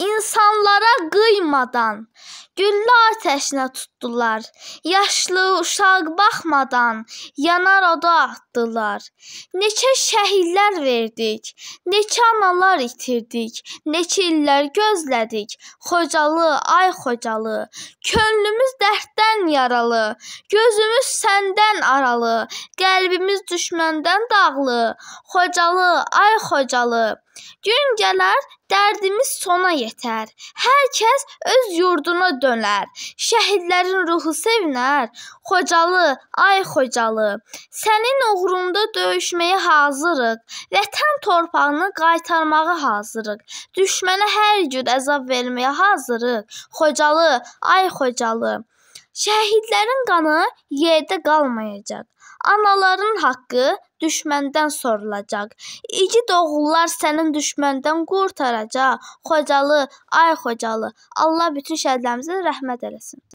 İnsanlara qıymadan, güllə atəşinə tutdular. Yaşlı uşaq baxmadan yanar oda atdılar. Neçə şəhidlər verdik, neçə analar itirdik, neçə illər gözlədik. Xocalı, ay Xocalı, könlümüz dərd sən yaralı, gözümüz səndən aralı, qəlbimiz düşməndən dağlı. Xocalı, ay Xocalı, gün gələr, dərdimiz sona yetər. Hər kəs öz yurduna dönər. Şəhidlərin ruhu sevinər. Xocalı, ay Xocalı, sənin uğrunda döyüşməyə hazırıq. Vətən torpağını qaytarmağa hazırıq. Düşmənə hər cür əzab verməyə hazırıq. Xocalı, ay Xocalı. Şəhidlərin qanı yerdə qalmayacaq. Anaların haqqı düşməndən sorulacaq. İgid oğullar sənin düşməndən qurtaracaq. Xocalı, ay Xocalı, Allah bütün şəhidlərimizə rəhmət eləsin.